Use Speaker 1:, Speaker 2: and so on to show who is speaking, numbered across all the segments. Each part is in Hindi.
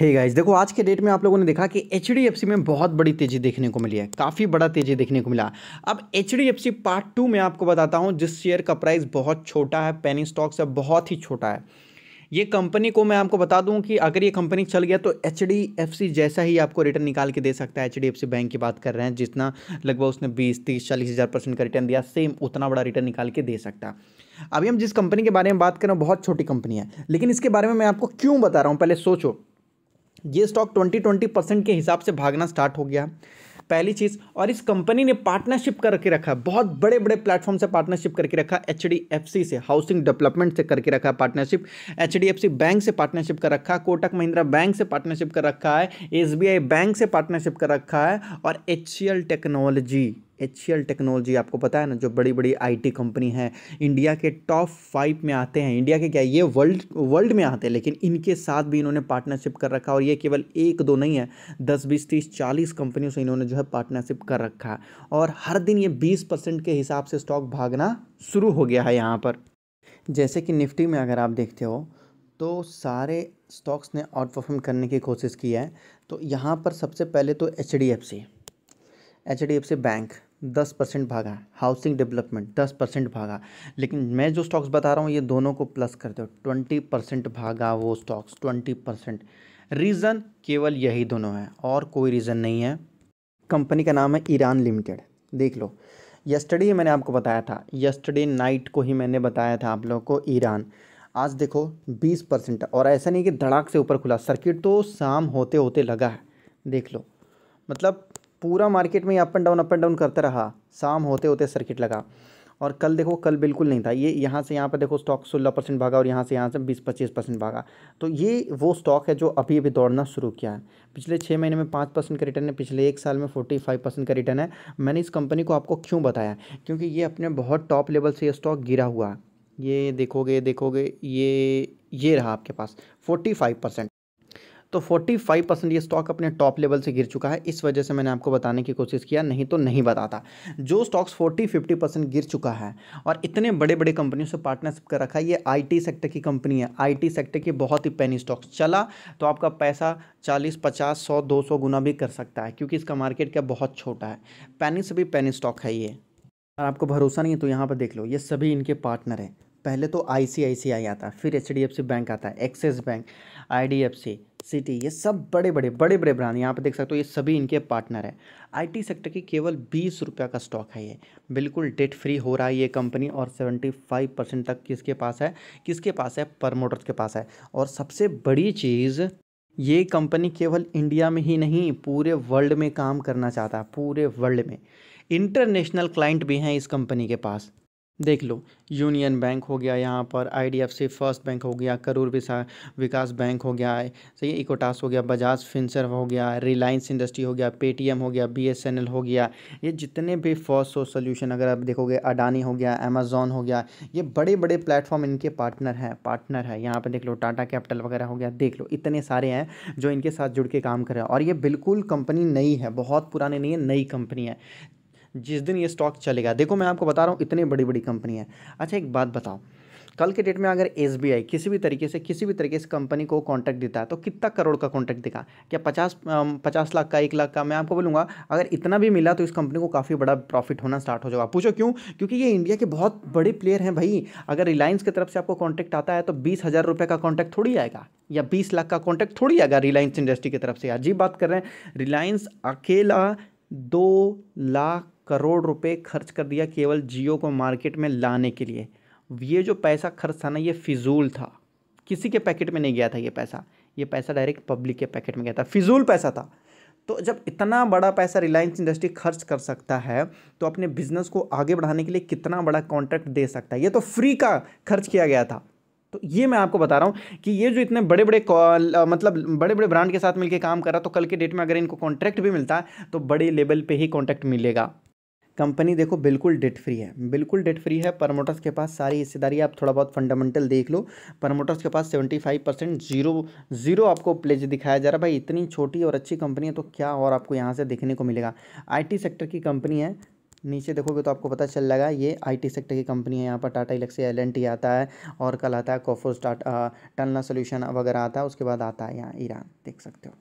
Speaker 1: हे hey गाइस देखो आज के डेट में आप लोगों ने देखा कि एच में बहुत बड़ी तेज़ी देखने को मिली है काफ़ी बड़ा तेज़ी देखने को मिला अब एच पार्ट टू में आपको बताता हूँ जिस शेयर का प्राइस बहुत छोटा है पेनी स्टॉक से बहुत ही छोटा है ये कंपनी को मैं आपको बता दूं कि अगर ये कंपनी चल गया तो एच जैसा ही आपको रिटर्न निकाल के दे सकता है एच बैंक की बात कर रहे हैं जितना लगभग उसने बीस तीस चालीस हज़ार परसेंट का रिटर्न दिया सेम उतना बड़ा रिटर्न निकाल के दे सकता है अभी हम जिस कंपनी के बारे में बात कर रहे हैं बहुत छोटी कंपनी है लेकिन इसके बारे में मैं आपको क्यों बता रहा हूँ पहले सोचो ये स्टॉक ट्वेंटी ट्वेंटी परसेंट के हिसाब से भागना स्टार्ट हो गया पहली चीज़ और इस कंपनी ने पार्टनरशिप करके रखा है बहुत बड़े बड़े प्लेटफॉर्म से पार्टनरशिप करके रखा एच से हाउसिंग डेवलपमेंट से करके रखा पार्टनरशिप एच बैंक से पार्टनरशिप कर रखा है कोटक महिंद्रा बैंक से पार्टनरशिप कर रखा है एस बैंक से पार्टनरशिप कर रखा है और एच टेक्नोलॉजी एच टेक्नोलॉजी आपको पता है ना जो बड़ी बड़ी आईटी कंपनी है इंडिया के टॉप फाइव में आते हैं इंडिया के क्या ये वर्ल्ड वर्ल्ड में आते हैं लेकिन इनके साथ भी इन्होंने पार्टनरशिप कर रखा और ये केवल एक दो नहीं है दस बीस तीस चालीस कंपनियों से इन्होंने जो है पार्टनरशिप कर रखा है और हर दिन ये बीस परसेंट के हिसाब से स्टॉक भागना शुरू हो गया है यहाँ पर जैसे कि निफ्टी में अगर आप देखते हो तो सारे स्टॉक्स ने आउट परफॉर्म करने की कोशिश की है तो यहाँ पर सबसे पहले तो H D F C H D F C bank दस परसेंट भागा हाउसिंग डेवलपमेंट दस परसेंट भागा लेकिन मैं जो स्टॉक्स बता रहा हूँ ये दोनों को प्लस कर दो ट्वेंटी परसेंट भागा वो स्टॉक्स ट्वेंटी परसेंट रीज़न केवल यही दोनों हैं और कोई रीज़न नहीं है कंपनी का नाम है ईरान लिमिटेड देख लो यस्टरडे मैंने आपको बताया था यस्टरडे नाइट को ही मैंने बताया था आप लोगों को ईरान आज देखो बीस परसेंट और ऐसा नहीं कि धड़ाक से ऊपर खुला सर्किट तो शाम होते होते लगा है देख लो मतलब पूरा मार्केट में up and down up and down करता रहा शाम होते होते सर्किट लगा और कल देखो कल बिल्कुल नहीं था ये यहाँ से यहाँ पर देखो स्टॉक सोलह परसेंट भागा और यहाँ से यहाँ से बीस पच्चीस परसेंट भागा तो ये वो स्टॉक है जो अभी अभी दौड़ना शुरू किया है पिछले छः महीने में पाँच परसेंट का रिटर्न है पिछले एक साल में फोर्टी फाइव परसेंट का रिटर्न है मैंने इस कंपनी को आपको क्यों बताया क्योंकि ये अपने बहुत टॉप लेवल से ये स्टॉक गिरा हुआ है ये देखोगे देखोगे ये ये रहा आपके पास फोर्टी फाइव परसेंट तो 45 परसेंट ये स्टॉक अपने टॉप लेवल से गिर चुका है इस वजह से मैंने आपको बताने की कोशिश किया नहीं तो नहीं बताता जो स्टॉक्स 40 50 परसेंट गिर चुका है और इतने बड़े बड़े कंपनियों से पार्टनरशिप कर रखा है ये आईटी सेक्टर की कंपनी है आईटी सेक्टर की बहुत ही पैनी स्टॉक्स चला तो आपका पैसा चालीस पचास सौ दो सौ गुना भी कर सकता है क्योंकि इसका मार्केट क्या बहुत छोटा है पैनी से भी पैनी स्टॉक है ये और आपको भरोसा नहीं है तो यहाँ पर देख लो ये सभी इनके पार्टनर हैं पहले तो आई आता है फिर एच बैंक आता है एक्सिस बैंक आई सिटी ये सब बड़े बड़े बड़े बड़े ब्रांड यहाँ पे देख सकते हो ये सभी इनके पार्टनर है आईटी सेक्टर की केवल बीस रुपया का स्टॉक है ये बिल्कुल डेट फ्री हो रहा है ये कंपनी और सेवेंटी फाइव परसेंट तक किसके पास है किसके पास है परमोटर के पास है और सबसे बड़ी चीज़ ये कंपनी केवल इंडिया में ही नहीं पूरे वर्ल्ड में काम करना चाहता है पूरे वर्ल्ड में इंटरनेशनल क्लाइंट भी हैं इस कंपनी के पास देख लो यूनियन बैंक हो गया यहाँ पर आईडीएफसी फर्स्ट बैंक हो गया करूर विकास बैंक हो गया है सही है इकोटास हो गया बजाज फिंसर हो गया रिलायंस इंडस्ट्री हो गया पेटीएम हो गया बीएसएनएल हो गया ये जितने भी फर्स्ट सोर्स सोल्यूशन अगर आप देखोगे अडानी हो गया अमेजोन हो गया ये बड़े बड़े प्लेटफॉर्म इनके पार्टनर हैं पार्टनर है यहाँ पर देख लो टाटा कैपिटल वगैरह हो गया देख लो इतने सारे हैं जो इनके साथ जुड़ के काम कर रहे हैं और ये बिल्कुल कंपनी नई है बहुत पुराने नहीं है नई कंपनी है जिस दिन ये स्टॉक चलेगा देखो मैं आपको बता रहा हूँ इतनी बड़ी बड़ी कंपनी है अच्छा एक बात बताओ कल के डेट में अगर एस किसी भी तरीके से किसी भी तरीके से कंपनी को कॉन्ट्रैक्ट देता है तो कितना करोड़ का कॉन्ट्रैक्ट देगा क्या पचास पचास लाख का एक लाख का मैं आपको बोलूँगा अगर इतना भी मिला तो इस कंपनी को काफ़ी बड़ा प्रॉफिट होना स्टार्ट हो जाएगा पूछो क्यों क्योंकि ये इंडिया के बहुत बड़े प्लेयर हैं भाई अगर रिलायंस की तरफ से आपको कॉन्ट्रैक्ट आता है तो बीस हज़ार रुपये का कॉन्ट्रैक्ट थोड़ी आएगा या बीस लाख का कॉन्ट्रैक्ट थोड़ी आएगा रिलायंस इंडस्ट्री की तरफ से अजीब बात कर रहे हैं रिलायंस अकेला दो लाख करोड़ रुपए खर्च कर दिया केवल जियो को मार्केट में लाने के लिए ये जो पैसा खर्च था ना ये फिजूल था किसी के पैकेट में नहीं गया था ये पैसा ये पैसा डायरेक्ट पब्लिक के पैकेट में गया था फिजूल पैसा था तो जब इतना बड़ा पैसा रिलायंस इंडस्ट्री खर्च कर सकता है तो अपने बिजनेस को आगे बढ़ाने के लिए कितना बड़ा कॉन्ट्रैक्ट दे सकता है ये तो फ्री का खर्च किया गया था तो ये मैं आपको बता रहा हूँ कि ये जो इतने बड़े बड़े मतलब बड़े बड़े ब्रांड के साथ मिलकर काम कर रहा तो कल के डेट में अगर इनको कॉन्ट्रैक्ट भी मिलता है तो बड़े लेवल पर ही कॉन्ट्रैक्ट मिलेगा कंपनी देखो बिल्कुल डेट फ्री है बिल्कुल डेट फ्री है परमोटर्स के पास सारी हिस्सेदारी आप थोड़ा बहुत फंडामेंटल देख लो परमोटर्स के पास seventy five percent zero zero आपको प्लेज दिखाया जा रहा है भाई इतनी छोटी और अच्छी कंपनी है तो क्या और आपको यहाँ से देखने को मिलेगा आईटी सेक्टर की कंपनी है नीचे देखोगे तो आपको पता चल लगा ये आईटी सेक्टर की कंपनी है यहाँ पर Tata Elxsi L N T आता है और कल आता है कोफोस टाटा टनला सोल्यूशन वगैरह आता है उसके बाद आता है यहाँ ईरान देख सकते हो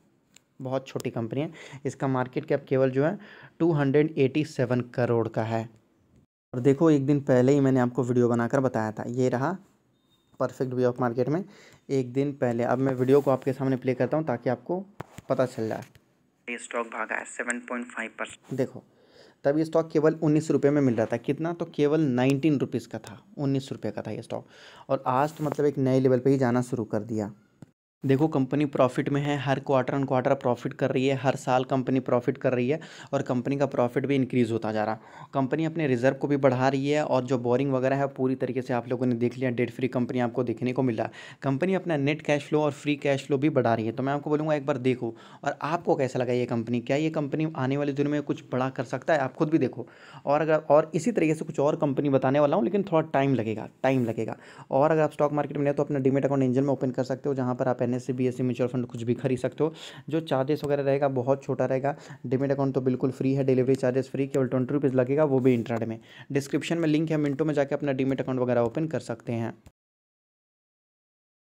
Speaker 1: बहुत छोटी कंपनी है इसका मार्केट कैप केवल जो है two hundred eighty seven crore का है और देखो एक दिन पहले ही मैंने आपको वीडियो बनाकर बताया था ये रहा परफेक्ट वे ऑफ मार्केट में एक दिन पहले अब मैं वीडियो को आपके सामने प्ले करता हूँ ताकि आपको पता चल जाए स्टॉक भागा है सेवन पॉइंट फाइव परसेंट देखो तब ये स्टॉक केवल उन्नीस रुपये में मिल रहा था कितना तो केवल नाइनटीन रुपीज़ का था उन्नीस रुपये का था ये स्टॉक और आज तो मतलब एक नए लेवल पे ही जाना शुरू कर दिया देखो कंपनी प्रॉफिट में है हर क्वार्टर ऑन क्वार्टर प्रॉफिट कर रही है हर साल कंपनी प्रॉफिट कर रही है और कंपनी का प्रॉफिट भी इंक्रीज़ होता जा रहा कंपनी अपने रिजर्व को भी बढ़ा रही है और जो बोरिंग वगैरह है पूरी तरीके से आप लोगों ने देख लिया डेट फ्री कंपनी आपको देखने को मिला कंपनी अपना नेट कैश फ्लो और फ्री कैश फ्लो भी बढ़ा रही है तो मैं आपको बोलूँगा एक बार देखो और आपको कैसा लगा ये कंपनी क्या ये कंपनी आने वाले दिनों में कुछ बड़ा कर सकता है आप खुद भी देखो और अगर और इसी तरीके से कुछ और कंपनी बताने वाला हूँ लेकिन थोड़ा टाइम लगेगा टाइम लगेगा और अगर आप स्टॉक मार्केट में तो अपना डिमेट अकाउंट इंजन में ओपन कर सकते हो जहाँ पर आप एन एस म्यूचुअल फंड कुछ भी खरीद सकते हो जो चार्जेस वगैरह रहेगा बहुत छोटा रहेगा डिमेट अकाउंट तो बिल्कुल फ्री है डिलीवरी चार्जेस फ्री केवल ट्वेंटी रुपीज़ लगेगा वो भी इंटरनेट में डिस्क्रिप्शन में लिंक है मिनटों में जाकर अपना डिमेट अकाउंट वगैरह ओपन कर सकते हैं